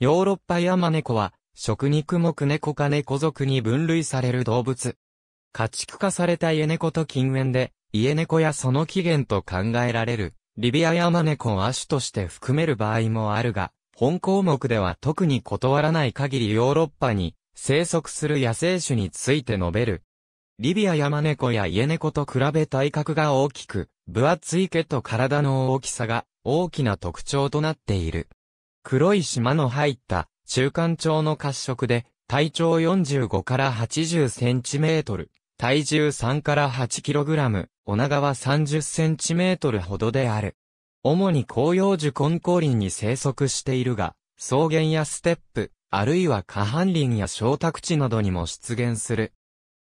ヨーロッパヤマネコは、食肉目猫か猫族に分類される動物。家畜化された家猫と近縁で、家猫やその起源と考えられる、リビアヤマネコを亜種として含める場合もあるが、本項目では特に断らない限りヨーロッパに生息する野生種について述べる。リビアヤマネコや家猫と比べ体格が大きく、分厚い毛と体の大きさが大きな特徴となっている。黒い島の入った中間調の褐色で、体長45から80センチメートル、体重3から8キログラム、お長は30センチメートルほどである。主に紅葉樹根高林に生息しているが、草原やステップ、あるいは下半林や小宅地などにも出現する。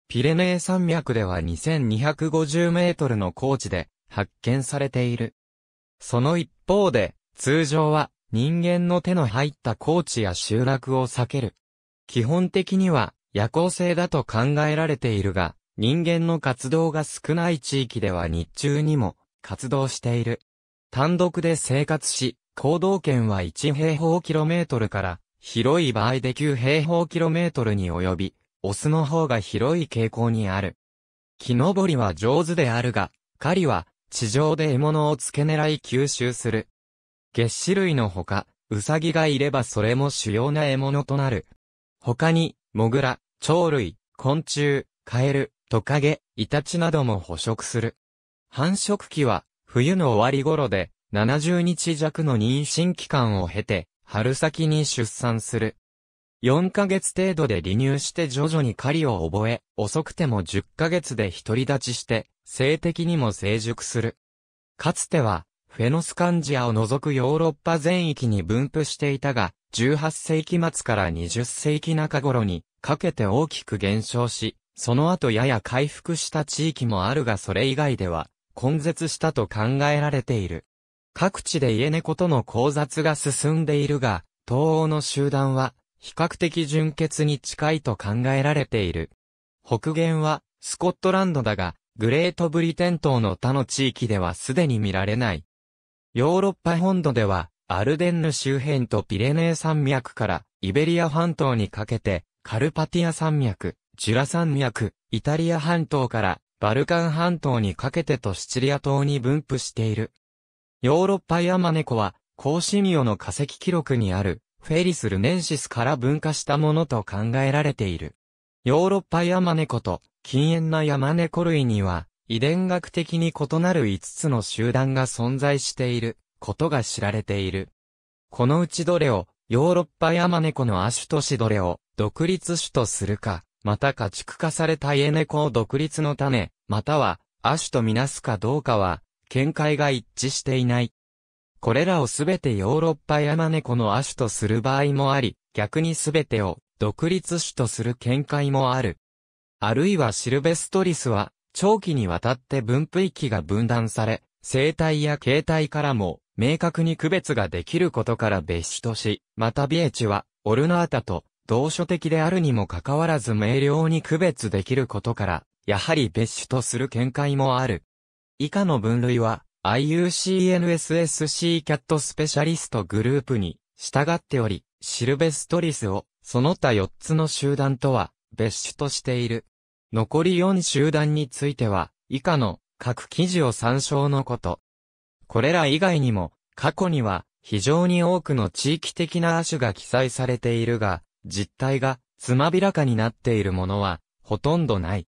ピレネー山脈では2250メートルの高地で発見されている。その一方で、通常は人間の手の入った高地や集落を避ける。基本的には夜行性だと考えられているが、人間の活動が少ない地域では日中にも活動している。単独で生活し、行動圏は1平方キロメートルから広い場合で9平方キロメートルに及び、オスの方が広い傾向にある。木登りは上手であるが、狩りは地上で獲物を付け狙い吸収する。月種類のほか、ウサギがいればそれも主要な獲物となる。他に、モグラ、鳥類、昆虫、カエル、トカゲ、イタチなども捕食する。繁殖期は、冬の終わり頃で、70日弱の妊娠期間を経て、春先に出産する。4ヶ月程度で離乳して徐々に狩りを覚え、遅くても10ヶ月で独り立ちして、性的にも成熟する。かつては、フェノスカンジアを除くヨーロッパ全域に分布していたが、18世紀末から20世紀中頃にかけて大きく減少し、その後やや回復した地域もあるがそれ以外では根絶したと考えられている。各地で家猫との交雑が進んでいるが、東欧の集団は比較的純血に近いと考えられている。北限はスコットランドだが、グレートブリテン島の他の地域ではすでに見られない。ヨーロッパ本土では、アルデンヌ周辺とピレネー山脈からイベリア半島にかけて、カルパティア山脈、ジュラ山脈、イタリア半島からバルカン半島にかけてとシチリア島に分布している。ヨーロッパヤマネコは、コーシミオの化石記録にある、フェリスルネンシスから分化したものと考えられている。ヨーロッパヤマネコと、禁煙なヤマネコ類には、遺伝学的に異なる5つの集団が存在していることが知られている。このうちどれをヨーロッパヤマネコの亜種としどれを独立種とするか、また家畜化された家猫を独立の種、または亜種とみなすかどうかは、見解が一致していない。これらをすべてヨーロッパヤマネコの亜種とする場合もあり、逆にすべてを独立種とする見解もある。あるいはシルベストリスは、長期にわたって分布域が分断され、生態や形態からも明確に区別ができることから別種とし、またビエチは、オルナータと同所的であるにもかかわらず明瞭に区別できることから、やはり別種とする見解もある。以下の分類は、IUCNSSC キャットスペシャリストグループに従っており、シルベストリスを、その他4つの集団とは別種としている。残り4集団については、以下の各記事を参照のこと。これら以外にも、過去には非常に多くの地域的な亜種が記載されているが、実態がつまびらかになっているものはほとんどない。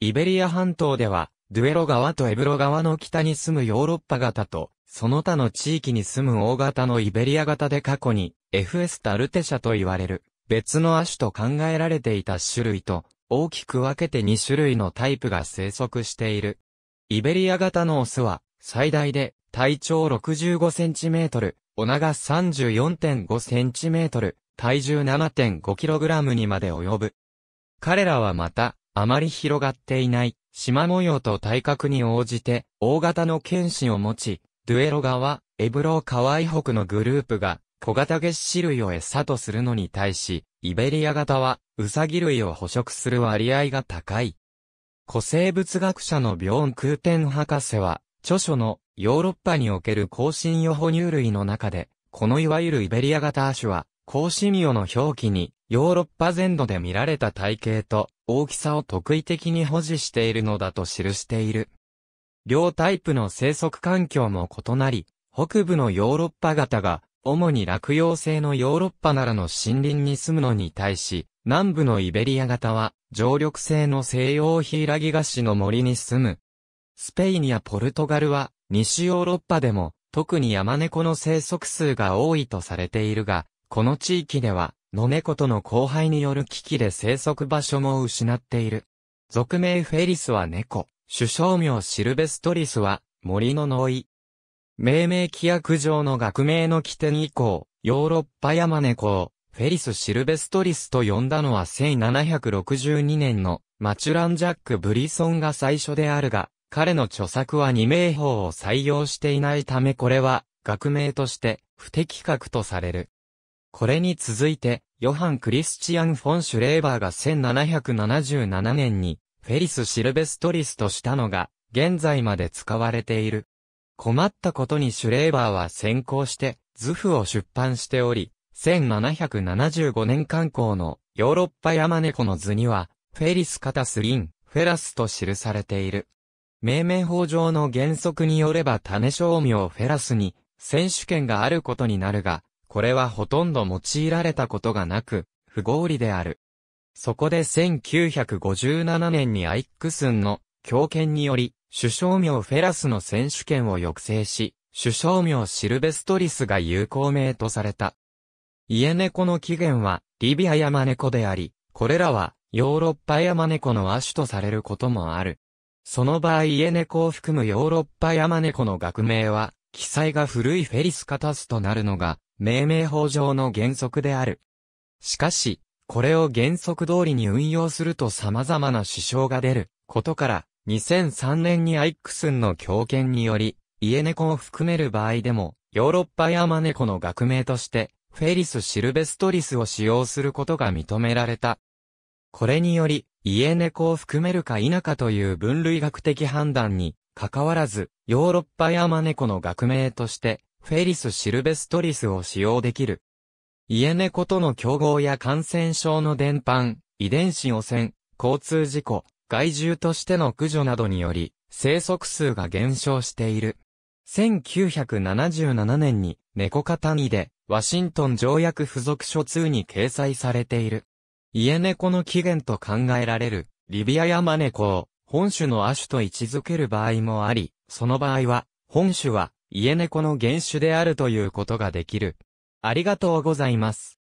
イベリア半島では、ドゥエロ川とエブロ川の北に住むヨーロッパ型と、その他の地域に住む大型のイベリア型で過去に、エフエスタルテ社と言われる、別の亜種と考えられていた種類と、大きく分けて2種類のタイプが生息している。イベリア型のオスは、最大で体長 65cm、お長 34.5cm、体重 7.5kg にまで及ぶ。彼らはまた、あまり広がっていない、縞模様と体格に応じて、大型の剣士を持ち、ドゥエロ川、エブロー川以北のグループが、小型月種類を餌とするのに対し、イベリア型は、ウサギ類を捕食する割合が高い。古生物学者のビョーン・クーテン博士は、著書のヨーロッパにおける更新予哺乳類の中で、このいわゆるイベリア型亜種は、高シミオの表記に、ヨーロッパ全土で見られた体型と大きさを特異的に保持しているのだと記している。両タイプの生息環境も異なり、北部のヨーロッパ型が主に落葉性のヨーロッパならの森林に住むのに対し、南部のイベリア型は、常緑性の西洋ヒイラギガシの森に住む。スペインやポルトガルは、西ヨーロッパでも、特に山猫の生息数が多いとされているが、この地域では、野猫との交配による危機で生息場所も失っている。俗名フェリスは猫、首相名シルベストリスは森の脳医。命名規約上の学名の起点以降、ヨーロッパヤマネコをフェリス・シルベストリスと呼んだのは1762年のマチュラン・ジャック・ブリソンが最初であるが、彼の著作は二名法を採用していないためこれは学名として不適格とされる。これに続いて、ヨハン・クリスチアン・フォン・シュレーバーが1777年にフェリス・シルベストリスとしたのが現在まで使われている。困ったことにシュレーバーは先行して、図譜を出版しており、1775年刊行のヨーロッパ山猫の図には、フェリスカタスリン、フェラスと記されている。命名法上の原則によれば種商名フェラスに選手権があることになるが、これはほとんど用いられたことがなく、不合理である。そこで1957年にアイックスンの強権により、首相名フェラスの選手権を抑制し、首相名シルベストリスが有効名とされた。家猫の起源は、リビア山猫であり、これらは、ヨーロッパ山猫の亜種とされることもある。その場合家猫を含むヨーロッパ山猫の学名は、記載が古いフェリスカタスとなるのが、命名法上の原則である。しかし、これを原則通りに運用すると様々な支障が出ることから、2003年にアイックスンの強権により、家猫を含める場合でも、ヨーロッパヤマネコの学名として、フェリス・シルベストリスを使用することが認められた。これにより、家猫を含めるか否かという分類学的判断に、関わらず、ヨーロッパヤマネコの学名として、フェリス・シルベストリスを使用できる。家猫との競合や感染症の伝播、遺伝子汚染、交通事故、害獣としての駆除などにより、生息数が減少している。1977年に、猫かたみで、ワシントン条約付属書2に掲載されている。家猫の起源と考えられる、リビア山猫を、本種の亜種と位置づける場合もあり、その場合は、本種は、家猫の原種であるということができる。ありがとうございます。